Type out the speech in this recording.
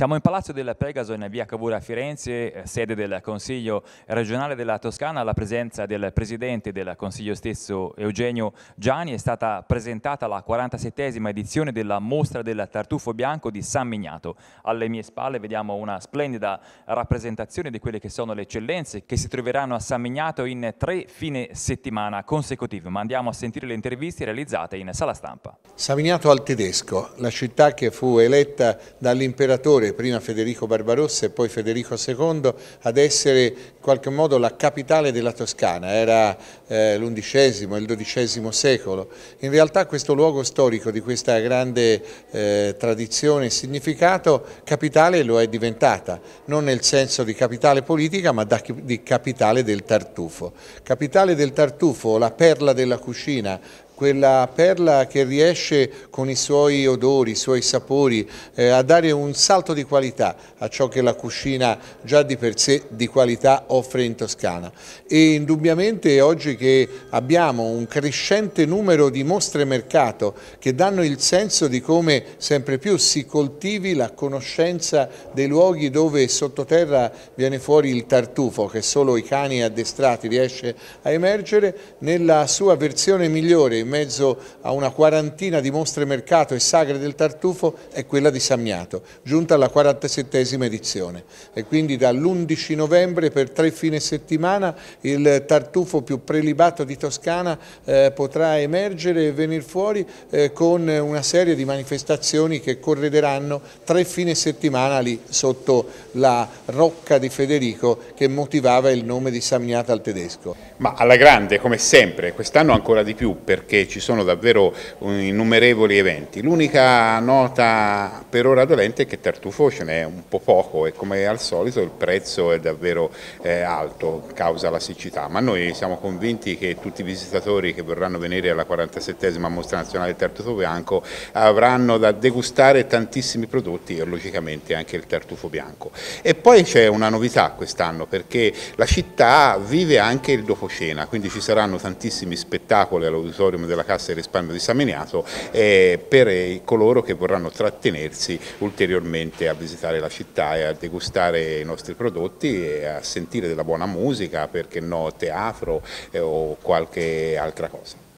Siamo in Palazzo della Pegaso in via Cavour a Firenze, eh, sede del Consiglio regionale della Toscana. alla presenza del Presidente del Consiglio stesso Eugenio Gianni è stata presentata la 47esima edizione della mostra del tartufo bianco di San Mignato. Alle mie spalle vediamo una splendida rappresentazione di quelle che sono le eccellenze che si troveranno a San Mignato in tre fine settimana consecutive. Ma andiamo a sentire le interviste realizzate in sala stampa. San Mignato al tedesco, la città che fu eletta dall'imperatore imperatore, prima Federico Barbarossa e poi Federico II, ad essere in qualche modo la capitale della Toscana, era eh, l'undicesimo il dodicesimo secolo. In realtà questo luogo storico di questa grande eh, tradizione e significato capitale lo è diventata, non nel senso di capitale politica ma da, di capitale del tartufo. Capitale del tartufo, la perla della cucina, quella perla che riesce con i suoi odori, i suoi sapori eh, a dare un salto di qualità a ciò che la cucina già di per sé di qualità offre in Toscana. E indubbiamente oggi che abbiamo un crescente numero di mostre mercato che danno il senso di come sempre più si coltivi la conoscenza dei luoghi dove sottoterra viene fuori il tartufo che solo i cani addestrati riesce a emergere, nella sua versione migliore mezzo a una quarantina di mostre mercato e sagre del tartufo è quella di Sammiato, giunta alla 47esima edizione e quindi dall'11 novembre per tre fine settimana il tartufo più prelibato di Toscana eh, potrà emergere e venire fuori eh, con una serie di manifestazioni che correderanno tre fine settimana lì sotto la rocca di Federico che motivava il nome di Sammiato al tedesco. Ma alla grande come sempre, quest'anno ancora di più perché ci sono davvero uh, innumerevoli eventi. L'unica nota per ora dolente è che Tartufo ce n'è un po' poco e come al solito il prezzo è davvero eh, alto causa la siccità, ma noi siamo convinti che tutti i visitatori che vorranno venire alla 47esima Mostra Nazionale del Tartufo Bianco avranno da degustare tantissimi prodotti e logicamente anche il tartufo bianco. E poi c'è una novità quest'anno perché la città vive anche il dopocena, quindi ci saranno tantissimi spettacoli all'auditorium della Cassa di Risparmio di San Miniato eh, per coloro che vorranno trattenersi ulteriormente a visitare la città e a degustare i nostri prodotti e a sentire della buona musica, perché no teatro eh, o qualche altra cosa.